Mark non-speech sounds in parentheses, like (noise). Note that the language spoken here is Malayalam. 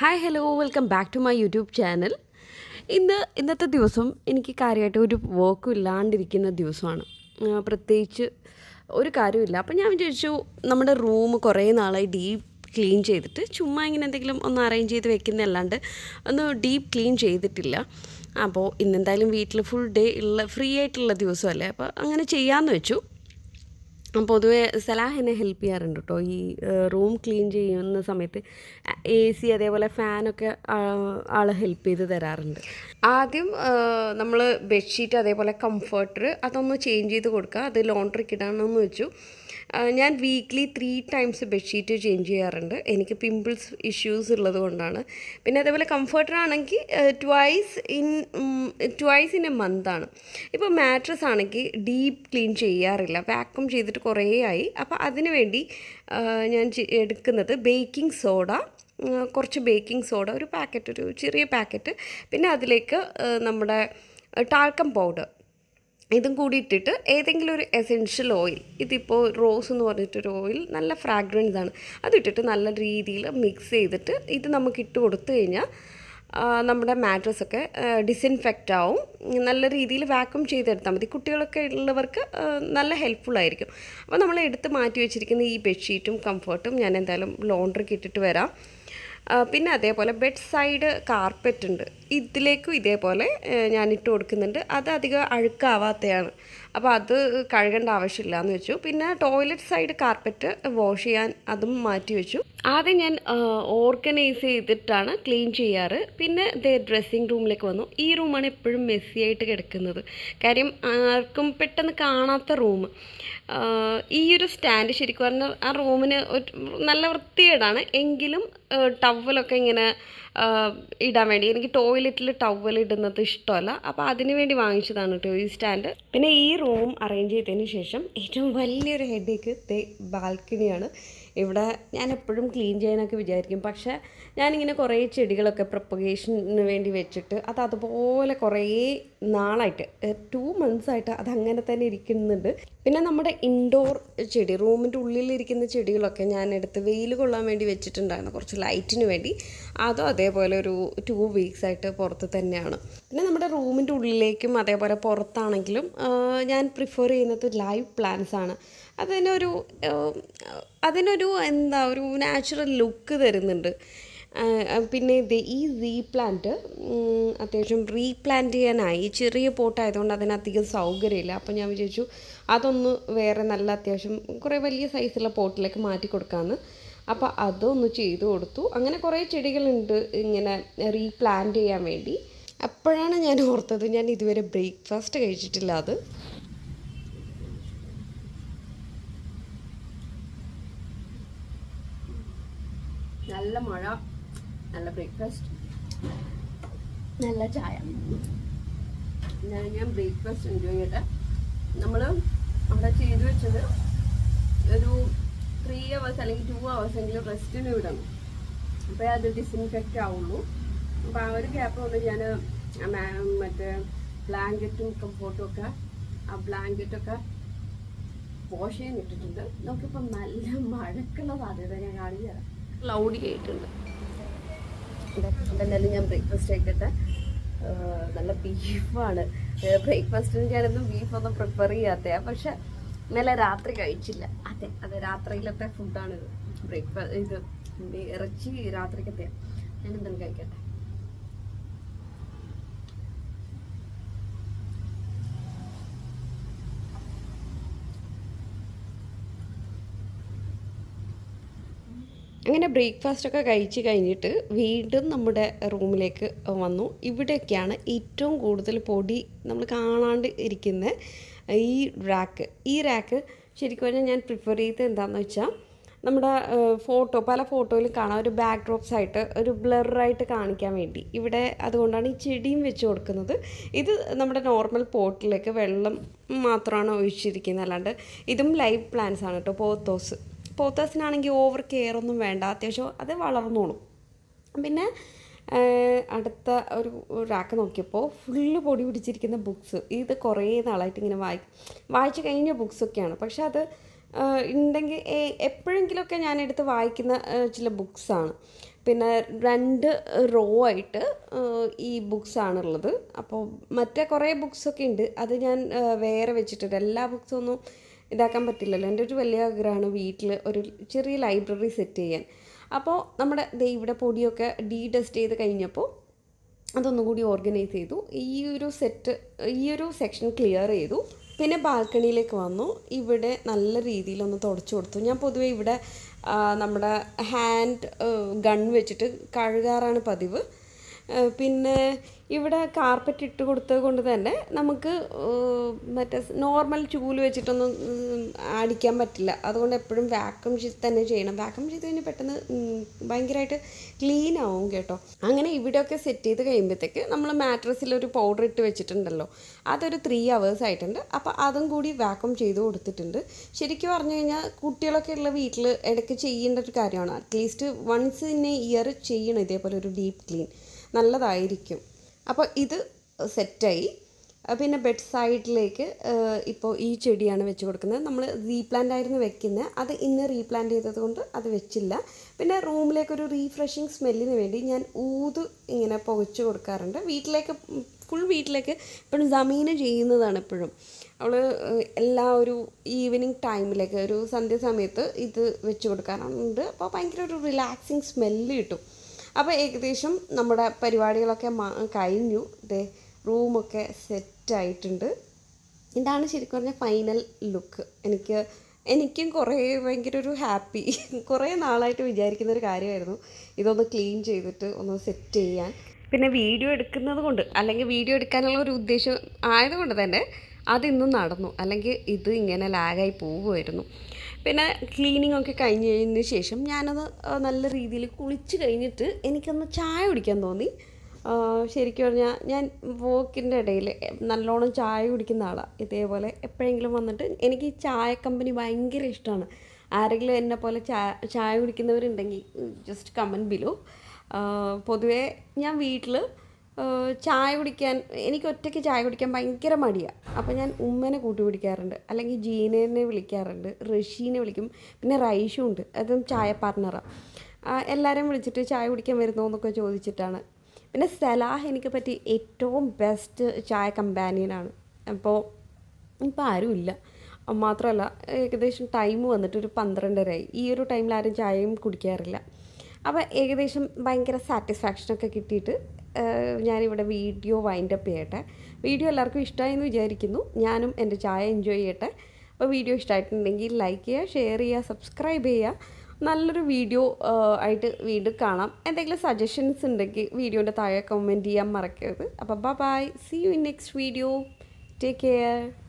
hi hello welcome back to my YouTube channel ഇന്ന് ഇന്നത്തെ ദിവസം എനിക്ക് കാര്യമായിട്ട് ഒരു വർക്കും ഇല്ലാണ്ടിരിക്കുന്ന ദിവസമാണ് പ്രത്യേകിച്ച് ഒരു കാര്യമില്ല അപ്പം ഞാൻ വിചാരിച്ചു നമ്മുടെ റൂം കുറേ നാളായി ഡീപ്പ് ക്ലീൻ ചെയ്തിട്ട് ചുമ്മാ ഇങ്ങനെ എന്തെങ്കിലും ഒന്ന് അറേഞ്ച് ചെയ്ത് വെക്കുന്നതല്ലാണ്ട് ഒന്ന് ഡീപ്പ് ക്ലീൻ ചെയ്തിട്ടില്ല അപ്പോൾ ഇന്നെന്തായാലും വീട്ടിൽ ഫുൾ ഡേ ഉള്ള ഫ്രീ ആയിട്ടുള്ള ദിവസമല്ലേ അപ്പോൾ അങ്ങനെ ചെയ്യാമെന്ന് വെച്ചു പൊതുവെ സലാഹ് എന്നെ ഹെൽപ്പ് ചെയ്യാറുണ്ട് കേട്ടോ ഈ റൂം ക്ലീൻ ചെയ്യുന്ന സമയത്ത് എ സി അതേപോലെ ഫാനൊക്കെ ആൾ ഹെൽപ്പ് ചെയ്ത് തരാറുണ്ട് ആദ്യം നമ്മൾ ബെഡ്ഷീറ്റ് അതേപോലെ കംഫർട്ടർ അതൊന്ന് ചേഞ്ച് ചെയ്ത് കൊടുക്കുക അത് ലോണ്ടറിക്ക് ഇടണമെന്ന് വെച്ചു ഞാൻ weekly three times bedsheet change ചെയ്യാറുണ്ട് എനിക്ക് പിമ്പിൾസ് ഇഷ്യൂസ് ഉള്ളത് കൊണ്ടാണ് പിന്നെ അതേപോലെ കംഫർട്ടർ ആണെങ്കിൽ twice in twice in a മന്താണ് ഇപ്പോൾ മാട്രസ് ആണെങ്കിൽ ഡീപ്പ് ക്ലീൻ ചെയ്യാറില്ല വാക്വം ചെയ്തിട്ട് കുറേ ആയി അപ്പോൾ അതിന് വേണ്ടി ഞാൻ എടുക്കുന്നത് ബേക്കിംഗ് സോഡ കുറച്ച് ബേക്കിംഗ് സോഡ ഒരു പാക്കറ്റ് ഒരു ചെറിയ പാക്കറ്റ് പിന്നെ അതിലേക്ക് നമ്മുടെ ടാൽക്കം പൗഡർ ഇതും കൂടി ഇട്ടിട്ട് ഏതെങ്കിലും ഒരു എസെൻഷ്യൽ ഓയിൽ ഇതിപ്പോൾ റോസ് എന്ന് പറഞ്ഞിട്ടൊരു ഓയിൽ നല്ല ഫ്രാഗ്രൻസ് ആണ് അതിട്ടിട്ട് നല്ല രീതിയിൽ മിക്സ് ചെയ്തിട്ട് ഇത് നമുക്ക് ഇട്ട് കൊടുത്തു കഴിഞ്ഞാൽ നമ്മുടെ മാട്രസൊക്കെ ഡിസിൻഫെക്റ്റ് ആവും നല്ല രീതിയിൽ വാക്വം ചെയ്തെടുത്താൽ മതി കുട്ടികളൊക്കെ ഉള്ളവർക്ക് നല്ല ഹെൽപ്ഫുൾ ആയിരിക്കും അപ്പോൾ നമ്മൾ എടുത്ത് മാറ്റി വെച്ചിരിക്കുന്ന ഈ ബെഡ്ഷീറ്റും കംഫർട്ടും ഞാൻ എന്തായാലും ലോണ്ടറിക്ക് ഇട്ടിട്ട് വരാം പിന്നെ അതേപോലെ ബെഡ് സൈഡ് കാർപ്പറ്റ് ഉണ്ട് ഇതിലേക്കും ഇതേപോലെ ഞാൻ ഇട്ട് കൊടുക്കുന്നുണ്ട് അത് അധികം അഴുക്കാവാത്തയാണ് അപ്പോൾ അത് കഴുകേണ്ട ആവശ്യമില്ല എന്ന് വെച്ചു പിന്നെ ടോയ്ലറ്റ് സൈഡ് കാർപ്പറ്റ് വാഷ് ചെയ്യാൻ അതും മാറ്റി വെച്ചു ആദ്യം ഞാൻ ഓർഗനൈസ് ചെയ്തിട്ടാണ് ക്ലീൻ ചെയ്യാറ് പിന്നെ ദേ ഡ്രസ്സിങ് റൂമിലേക്ക് വന്നു ഈ റൂമാണ് എപ്പോഴും മെസ്സിയായിട്ട് കിടക്കുന്നത് കാര്യം ആർക്കും പെട്ടെന്ന് കാണാത്ത റൂം ഈ ഒരു സ്റ്റാൻഡ് ശരിക്കും പറഞ്ഞാൽ ആ റൂമിന് നല്ല വൃത്തികേടാണ് എങ്കിലും ടവലൊക്കെ ഇങ്ങനെ ഇടാൻ വേണ്ടി എനിക്ക് ടോയ്ലറ്റിൽ ടവൽ ഇടുന്നത് ഇഷ്ടമല്ല അപ്പോൾ അതിന് വേണ്ടി വാങ്ങിച്ചതാണ് കേട്ടോ ഈ സ്റ്റാൻഡ് പിന്നെ ഈ റൂം അറേഞ്ച് ചെയ്തതിന് ശേഷം ഏറ്റവും വലിയൊരു ഹെഡേക്ക് ബാൽക്കണിയാണ് ഇവിടെ ഞാൻ എപ്പോഴും ക്ലീൻ ചെയ്യാനൊക്കെ വിചാരിക്കും പക്ഷേ ഞാനിങ്ങനെ കുറേ ചെടികളൊക്കെ പ്രൊപ്പഗേഷന് വേണ്ടി വെച്ചിട്ട് അത് അതുപോലെ കുറേ നാളായിട്ട് ടു മന്ത്സായിട്ട് അതങ്ങനെ തന്നെ ഇരിക്കുന്നുണ്ട് പിന്നെ നമ്മുടെ ഇൻഡോർ ചെടി റൂമിൻ്റെ ഉള്ളിലിരിക്കുന്ന ചെടികളൊക്കെ ഞാൻ എടുത്ത് വെയിൽ കൊള്ളാൻ വേണ്ടി വെച്ചിട്ടുണ്ടായിരുന്നു കുറച്ച് ലൈറ്റിന് വേണ്ടി അതും അതേപോലെ ഒരു ടു വീക്സ് ആയിട്ട് പുറത്ത് തന്നെയാണ് പിന്നെ നമ്മുടെ റൂമിൻ്റെ ഉള്ളിലേക്കും അതേപോലെ പുറത്താണെങ്കിലും ഞാൻ പ്രിഫർ ചെയ്യുന്നത് ലൈവ് പ്ലാന്റ്സ് ആണ് അതിനൊരു അതിനൊരു എന്താ ഒരു നാച്ചുറൽ ലുക്ക് തരുന്നുണ്ട് പിന്നെ ഇത് ഈ സീ പ്ലാന്റ് അത്യാവശ്യം റീപ്ലാന്റ് ചെയ്യാനായി ചെറിയ പോട്ടായതുകൊണ്ട് അതിനധികം സൗകര്യമില്ല അപ്പോൾ ഞാൻ വിചാരിച്ചു അതൊന്ന് വേറെ നല്ല അത്യാവശ്യം കുറേ വലിയ സൈസുള്ള പോട്ടിലേക്ക് മാറ്റി കൊടുക്കാമെന്ന് അപ്പോൾ അതൊന്ന് ചെയ്തു കൊടുത്തു അങ്ങനെ കുറേ ചെടികളുണ്ട് ഇങ്ങനെ റീപ്ലാന്റ് ചെയ്യാൻ വേണ്ടി അപ്പോഴാണ് ഞാൻ ഓർത്തത് ഞാൻ ഇതുവരെ ബ്രേക്ക്ഫാസ്റ്റ് കഴിച്ചിട്ടില്ല അത് നല്ല ബ്രേക്ക്ഫാസ്റ്റ് നല്ല ചായ ഞാൻ ഞാൻ ബ്രേക്ക്ഫാസ്റ്റ് എൻജോയ് ചെയ്യട്ടെ നമ്മൾ അവിടെ ചെയ്തു വെച്ചത് ഒരു ത്രീ അവേഴ്സ് അല്ലെങ്കിൽ ടു അവേഴ്സ് എങ്കിലും റെസ്റ്റിന് വിടണം അപ്പോൾ അത് ഡിസിൻഫെക്റ്റ് ആവുള്ളൂ അപ്പോൾ ആ ഒരു ഗ്യാപ്പ് വന്ന് ഞാൻ മറ്റേ ബ്ലാങ്കറ്റും കംഫോർട്ടും ഒക്കെ ആ ബ്ലാങ്കറ്റൊക്കെ വാഷ് ചെയ്യാൻ ഇട്ടിട്ടുണ്ട് നമുക്കിപ്പം നല്ല മഴക്കുള്ള സാധ്യത ഞാൻ കാണിച്ചു തരാം ക്ലൗഡി ആയിട്ടുണ്ട് എന്തായാലും ഞാൻ ബ്രേക്ക്ഫാസ്റ്റ് കഴിക്കട്ടെ നല്ല ബീഫാണ് ബ്രേക്ക്ഫാസ്റ്റിന് ഞാനൊന്നും ബീഫൊന്നും പ്രിഫർ ചെയ്യാത്ത പക്ഷെ ഇന്നലെ രാത്രി കഴിച്ചില്ല അതെ അതെ രാത്രിയിലത്തെ ഫുഡാണ് ബ്രേക്ക്ഫാസ്റ്റ് ഇത് ഇറച്ചി ഞാൻ ഞാനെന്തായാലും കഴിക്കട്ടെ അങ്ങനെ ബ്രേക്ക്ഫാസ്റ്റൊക്കെ കഴിച്ച് കഴിഞ്ഞിട്ട് വീണ്ടും നമ്മുടെ റൂമിലേക്ക് വന്നു ഇവിടെയൊക്കെയാണ് ഏറ്റവും കൂടുതൽ പൊടി നമ്മൾ കാണാണ്ട് ഇരിക്കുന്ന ഈ റാക്ക് ഈ റാക്ക് ശരിക്കും പറഞ്ഞാൽ ഞാൻ പ്രിഫർ ചെയ്തത് എന്താണെന്ന് വെച്ചാൽ നമ്മുടെ ഫോട്ടോ പല ഫോട്ടോയിലും കാണാം ഒരു ബാക്ക് ഡ്രോപ്സ് ആയിട്ട് ഒരു ബ്ലറായിട്ട് കാണിക്കാൻ വേണ്ടി ഇവിടെ അതുകൊണ്ടാണ് ഈ ചെടിയും വെച്ച് കൊടുക്കുന്നത് ഇത് നമ്മുടെ നോർമൽ പോട്ടിലേക്ക് വെള്ളം മാത്രമാണ് ഒഴിച്ചിരിക്കുന്നത് അല്ലാണ്ട് ഇതും ലൈവ് പ്ലാന്റ്സ് ആണ് കേട്ടോ പോത്തോസ് പോത്തേഴ്സിനാണെങ്കിൽ ഓവർ കെയർ ഒന്നും വേണ്ട അത്യാവശ്യം അത് വളർന്നോളും പിന്നെ അടുത്ത ഒരു റാക്ക് നോക്കിയപ്പോൾ ഫുള്ള് പൊടി പിടിച്ചിരിക്കുന്ന ബുക്ക്സ് ഇത് കുറേ നാളായിട്ട് ഇങ്ങനെ വായി വായിച്ചു കഴിഞ്ഞ ബുക്ക്സൊക്കെയാണ് പക്ഷെ അത് ഉണ്ടെങ്കിൽ എപ്പോഴെങ്കിലുമൊക്കെ ഞാൻ എടുത്ത് വായിക്കുന്ന ചില ബുക്ക്സാണ് പിന്നെ രണ്ട് റോ ആയിട്ട് ഈ ഉള്ളത് അപ്പോൾ മറ്റേ കുറേ ബുക്ക്സൊക്കെ ഉണ്ട് അത് ഞാൻ വേറെ വെച്ചിട്ടുണ്ട് എല്ലാ ബുക്ക്സൊന്നും ഇതാക്കാൻ പറ്റില്ലല്ലോ എൻ്റെ ഒരു വലിയ ആഗ്രഹമാണ് വീട്ടിൽ ഒരു ചെറിയ ലൈബ്രറി സെറ്റ് ചെയ്യാൻ അപ്പോൾ നമ്മുടെ ഇവിടെ പൊടിയൊക്കെ ഡീ ഡസ്റ്റ് ചെയ്ത് കഴിഞ്ഞപ്പോൾ അതൊന്നും കൂടി ഓർഗനൈസ് ചെയ്തു ഈ ഒരു സെറ്റ് ഈ ഒരു സെക്ഷൻ ക്ലിയർ ചെയ്തു പിന്നെ ബാൽക്കണിയിലേക്ക് വന്നു ഇവിടെ നല്ല രീതിയിലൊന്ന് തുടച്ചു കൊടുത്തു ഞാൻ പൊതുവേ ഇവിടെ നമ്മുടെ ഹാൻഡ് ഗൺ വെച്ചിട്ട് കഴുകാറാണ് പതിവ് പിന്നെ ഇവിടെ കാർപ്പറ്റ് ഇട്ട് കൊടുത്തത് കൊണ്ട് തന്നെ നമുക്ക് മറ്റേ നോർമൽ ചൂല് വെച്ചിട്ടൊന്നും അടിക്കാൻ പറ്റില്ല അതുകൊണ്ട് എപ്പോഴും വാക്വം ചെയ്ത് തന്നെ ചെയ്യണം വാക്വം ചെയ്ത് കഴിഞ്ഞാൽ പെട്ടെന്ന് ഭയങ്കരമായിട്ട് ക്ലീൻ ആവും കേട്ടോ അങ്ങനെ ഇവിടെയൊക്കെ സെറ്റ് ചെയ്ത് കഴിയുമ്പോഴത്തേക്ക് നമ്മൾ മാട്രസിൽ ഒരു പൗഡർ ഇട്ട് വെച്ചിട്ടുണ്ടല്ലോ അതൊരു ത്രീ അവേഴ്സ് ആയിട്ടുണ്ട് അപ്പോൾ അതും കൂടി വാക്വം ചെയ്ത് കൊടുത്തിട്ടുണ്ട് ശരിക്കും പറഞ്ഞു കഴിഞ്ഞാൽ കുട്ടികളൊക്കെ ഉള്ള വീട്ടിൽ ഇടയ്ക്ക് ചെയ്യേണ്ട ഒരു കാര്യമാണ് at least once in a year ചെയ്യണം ഇതേപോലെ ഒരു ഡീപ്പ് ക്ലീൻ നല്ലതായിരിക്കും അപ്പോൾ ഇത് സെറ്റായി പിന്നെ ബെഡ് സൈഡിലേക്ക് ഇപ്പോൾ ഈ ചെടിയാണ് വെച്ച് കൊടുക്കുന്നത് നമ്മൾ റീപ്ലാന്റ് ആയിരുന്നു വെക്കുന്നത് അത് ഇന്ന് റീപ്ലാന്റ് ചെയ്തത് കൊണ്ട് അത് വെച്ചില്ല പിന്നെ റൂമിലേക്കൊരു റീഫ്രഷിങ് സ്മെല്ലിന് വേണ്ടി ഞാൻ ഊത് ഇങ്ങനെ പുകച്ചു കൊടുക്കാറുണ്ട് വീട്ടിലേക്ക് ഫുൾ വീട്ടിലേക്ക് ഇപ്പോഴും ജമീന് ചെയ്യുന്നതാണ് എപ്പോഴും അവൾ എല്ലാ ഒരു ഈവനിങ് ടൈമിലേക്ക് ഒരു സന്ധ്യ സമയത്ത് ഇത് വെച്ച് കൊടുക്കാറുണ്ട് അപ്പോൾ ഭയങ്കര ഒരു റിലാക്സിങ് സ്മെല്ല് കിട്ടും അപ്പോൾ ഏകദേശം നമ്മുടെ പരിപാടികളൊക്കെ കഴിഞ്ഞു ദേ റൂമൊക്കെ സെറ്റായിട്ടുണ്ട് ഇതാണ് ശരിക്കും പറഞ്ഞാൽ ഫൈനൽ ലുക്ക് എനിക്ക് എനിക്കും കുറേ ഭയങ്കര ഒരു ഹാപ്പി (laughs) കുറേ നാളായിട്ട് വിചാരിക്കുന്ന ഒരു കാര്യമായിരുന്നു ഇതൊന്ന് ക്ലീൻ ചെയ്തിട്ട് ഒന്ന് സെറ്റ് ചെയ്യാൻ പിന്നെ വീഡിയോ എടുക്കുന്നത് കൊണ്ട് അല്ലെങ്കിൽ വീഡിയോ എടുക്കാനുള്ള ഒരു ഉദ്ദേശം ആയതുകൊണ്ട് തന്നെ അതിന്നും നടന്നു അല്ലെങ്കിൽ ഇത് ഇങ്ങനെ ലാഗായി പോവുമായിരുന്നു പിന്നെ ക്ലീനിങ് ഒക്കെ കഴിഞ്ഞ് കഴിഞ്ഞതിന് ശേഷം ഞാനത് നല്ല രീതിയിൽ കുളിച്ച് കഴിഞ്ഞിട്ട് എനിക്കൊന്ന് ചായ കുടിക്കാൻ തോന്നി ശരിക്കും പറഞ്ഞാൽ ഞാൻ വോക്കിൻ്റെ ഇടയിൽ നല്ലോണം ചായ കുടിക്കുന്ന ആളാണ് ഇതേപോലെ എപ്പോഴെങ്കിലും വന്നിട്ട് എനിക്ക് ഈ ചായ കമ്പനി ഭയങ്കര ഇഷ്ടമാണ് ആരെങ്കിലും എന്നെ പോലെ ചായ ചായ കുടിക്കുന്നവരുണ്ടെങ്കിൽ ജസ്റ്റ് കമൻ ബിലോ പൊതുവേ ഞാൻ വീട്ടിൽ ചായ കുടിക്കാൻ എനിക്ക് ഒറ്റയ്ക്ക് ചായ കുടിക്കാൻ ഭയങ്കര മടിയാണ് അപ്പോൾ ഞാൻ ഉമ്മനെ കൂട്ടി പിടിക്കാറുണ്ട് അല്ലെങ്കിൽ ജീനേനെ വിളിക്കാറുണ്ട് ഋഷീനെ വിളിക്കും പിന്നെ റൈഷും ഉണ്ട് അതും ചായ പാർട്ട്ണറാണ് എല്ലാവരും വിളിച്ചിട്ട് ചായ കുടിക്കാൻ വരുന്നോ എന്നൊക്കെ ചോദിച്ചിട്ടാണ് പിന്നെ സലാഹ് എനിക്ക് പറ്റി ഏറ്റവും ബെസ്റ്റ് ചായ കമ്പാനിയനാണ് അപ്പോൾ ഇപ്പം ആരുമില്ല മാത്രമല്ല ഏകദേശം ടൈം വന്നിട്ട് ഒരു പന്ത്രണ്ടരയായി ഈ ഒരു ടൈമിൽ ആരും ചായയും കുടിക്കാറില്ല അപ്പോൾ ഏകദേശം ഭയങ്കര സാറ്റിസ്ഫാക്ഷനൊക്കെ കിട്ടിയിട്ട് ഞാനിവിടെ വീഡിയോ വൈൻഡപ്പ് ചെയ്യട്ടെ വീഡിയോ എല്ലാവർക്കും എന്ന് വിചാരിക്കുന്നു ഞാനും എൻ്റെ ചായ എൻജോയ് ചെയ്യട്ടെ അപ്പോൾ വീഡിയോ ഇഷ്ടമായിട്ടുണ്ടെങ്കിൽ ലൈക്ക് ചെയ്യുക ഷെയർ ചെയ്യുക സബ്സ്ക്രൈബ് ചെയ്യുക നല്ലൊരു വീഡിയോ ആയിട്ട് വീണ്ടും കാണാം എന്തെങ്കിലും സജഷൻസ് ഉണ്ടെങ്കിൽ വീഡിയോൻ്റെ താഴെ കമൻറ്റ് ചെയ്യാൻ മറക്കരുത് അപ്പോൾ bye see you in next video take care